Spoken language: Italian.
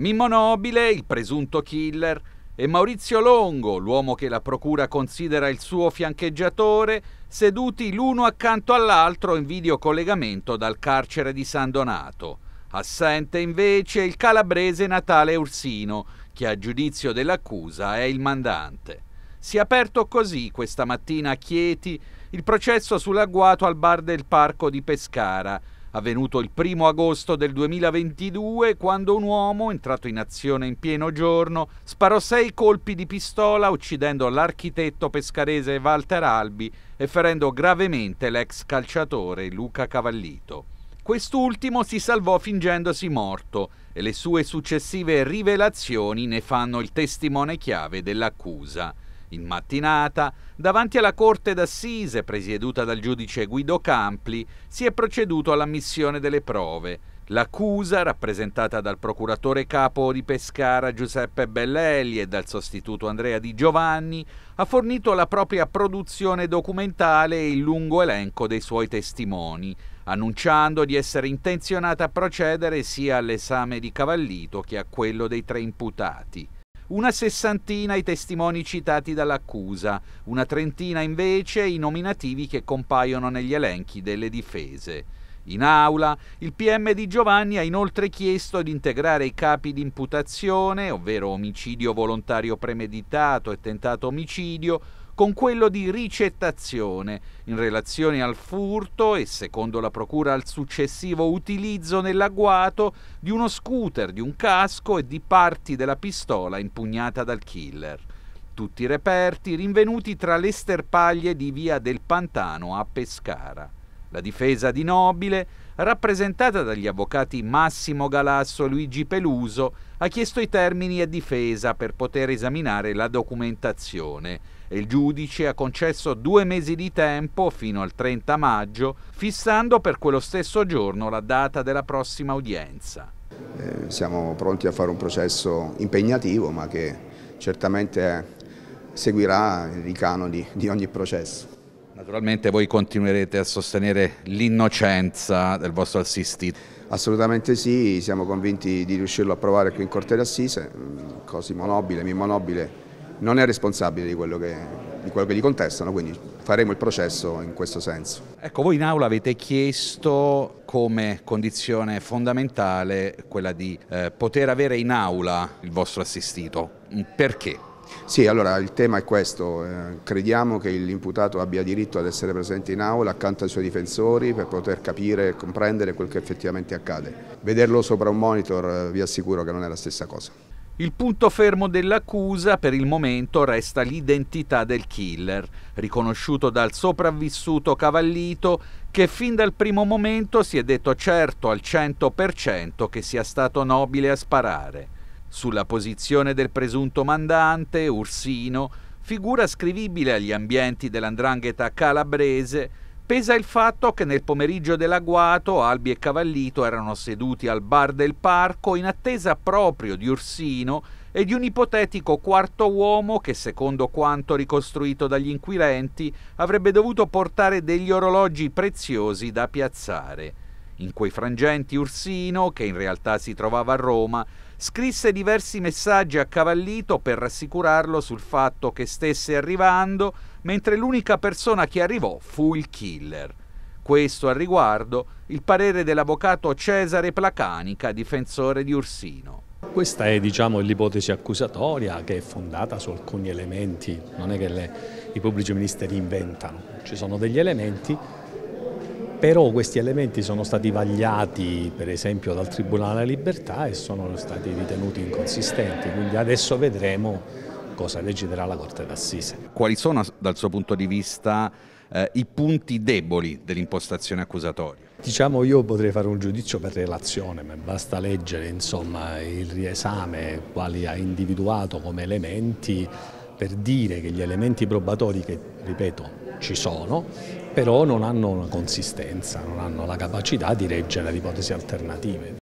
Mimmo Nobile, il presunto killer, e Maurizio Longo, l'uomo che la procura considera il suo fiancheggiatore, seduti l'uno accanto all'altro in videocollegamento dal carcere di San Donato. Assente invece il calabrese Natale Ursino, che a giudizio dell'accusa è il mandante. Si è aperto così questa mattina a Chieti il processo sull'agguato al bar del parco di Pescara, avvenuto il primo agosto del 2022 quando un uomo, entrato in azione in pieno giorno, sparò sei colpi di pistola uccidendo l'architetto pescarese Walter Albi e ferendo gravemente l'ex calciatore Luca Cavallito. Quest'ultimo si salvò fingendosi morto e le sue successive rivelazioni ne fanno il testimone chiave dell'accusa. In mattinata, davanti alla Corte d'Assise presieduta dal giudice Guido Campli, si è proceduto all'ammissione delle prove. L'accusa, rappresentata dal procuratore capo di Pescara Giuseppe Bellelli e dal sostituto Andrea Di Giovanni, ha fornito la propria produzione documentale e il lungo elenco dei suoi testimoni, annunciando di essere intenzionata a procedere sia all'esame di Cavallito che a quello dei tre imputati una sessantina i testimoni citati dall'accusa, una trentina invece i nominativi che compaiono negli elenchi delle difese. In aula, il PM di Giovanni ha inoltre chiesto di integrare i capi di imputazione, ovvero omicidio volontario premeditato e tentato omicidio, con quello di ricettazione in relazione al furto e secondo la procura al successivo utilizzo nell'agguato di uno scooter, di un casco e di parti della pistola impugnata dal killer. Tutti i reperti rinvenuti tra le sterpaglie di via del Pantano a Pescara. La difesa di Nobile, rappresentata dagli avvocati Massimo Galasso e Luigi Peluso, ha chiesto i termini a difesa per poter esaminare la documentazione e il giudice ha concesso due mesi di tempo fino al 30 maggio, fissando per quello stesso giorno la data della prossima udienza. Eh, siamo pronti a fare un processo impegnativo ma che certamente seguirà i canoni di ogni processo. Naturalmente voi continuerete a sostenere l'innocenza del vostro assistito. Assolutamente sì, siamo convinti di riuscirlo a provare qui in Corte d'Assise. Mm, Cosimo Nobile, Mimmo Nobile non è responsabile di quello, che, di quello che gli contestano, quindi faremo il processo in questo senso. Ecco, voi in aula avete chiesto come condizione fondamentale quella di eh, poter avere in aula il vostro assistito. Perché? Sì, allora il tema è questo, eh, crediamo che l'imputato abbia diritto ad essere presente in aula accanto ai suoi difensori per poter capire e comprendere quel che effettivamente accade. Vederlo sopra un monitor eh, vi assicuro che non è la stessa cosa. Il punto fermo dell'accusa per il momento resta l'identità del killer, riconosciuto dal sopravvissuto Cavallito che fin dal primo momento si è detto certo al 100% che sia stato nobile a sparare. Sulla posizione del presunto mandante, Ursino, figura scrivibile agli ambienti dell'andrangheta calabrese, pesa il fatto che nel pomeriggio dell'agguato Albi e Cavallito erano seduti al bar del parco in attesa proprio di Ursino e di un ipotetico quarto uomo che, secondo quanto ricostruito dagli inquirenti, avrebbe dovuto portare degli orologi preziosi da piazzare. In quei frangenti Ursino, che in realtà si trovava a Roma, scrisse diversi messaggi a Cavallito per rassicurarlo sul fatto che stesse arrivando, mentre l'unica persona che arrivò fu il killer. Questo al riguardo il parere dell'avvocato Cesare Placanica, difensore di Ursino. Questa è diciamo, l'ipotesi accusatoria che è fondata su alcuni elementi, non è che le, i pubblici ministeri inventano, ci sono degli elementi però questi elementi sono stati vagliati per esempio dal Tribunale della Libertà e sono stati ritenuti inconsistenti, quindi adesso vedremo cosa deciderà la Corte d'Assise. Quali sono dal suo punto di vista eh, i punti deboli dell'impostazione accusatoria? Diciamo io potrei fare un giudizio per relazione, ma basta leggere insomma, il riesame quali ha individuato come elementi per dire che gli elementi probatori che ripeto, ci sono, però non hanno una consistenza, non hanno la capacità di reggere ad ipotesi alternative.